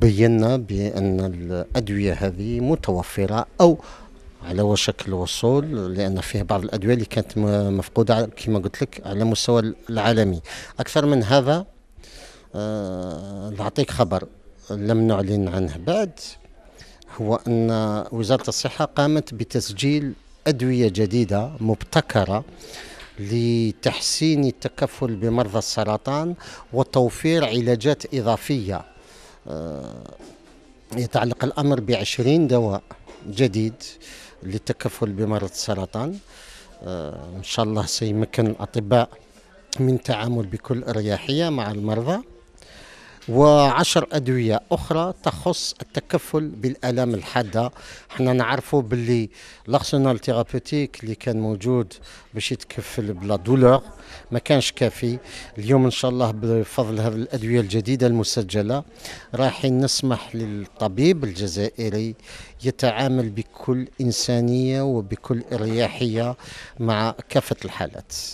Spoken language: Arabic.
بينا بأن الأدوية هذه متوفرة أو على وشك الوصول لان فيه بعض الادويه اللي كانت مفقوده كما قلت لك على مستوى العالمي اكثر من هذا آه، نعطيك خبر لم نعلن عنه بعد هو ان وزاره الصحه قامت بتسجيل ادويه جديده مبتكره لتحسين التكفل بمرضى السرطان وتوفير علاجات اضافيه آه، يتعلق الأمر 20 دواء جديد للتكفل بمرض السرطان آه، إن شاء الله سيمكن الأطباء من التعامل بكل أريحية مع المرضى وعشر أدوية أخرى تخص التكفل بالآلام الحادة حنا نعرفوا باللي لارسونال تيرابوتيك اللي كان موجود باش يتكفل بلا دولور ما كانش كافي اليوم إن شاء الله بفضل هذه الأدوية الجديدة المسجلة رايحين نسمح للطبيب الجزائري يتعامل بكل إنسانية وبكل إريحية مع كافة الحالات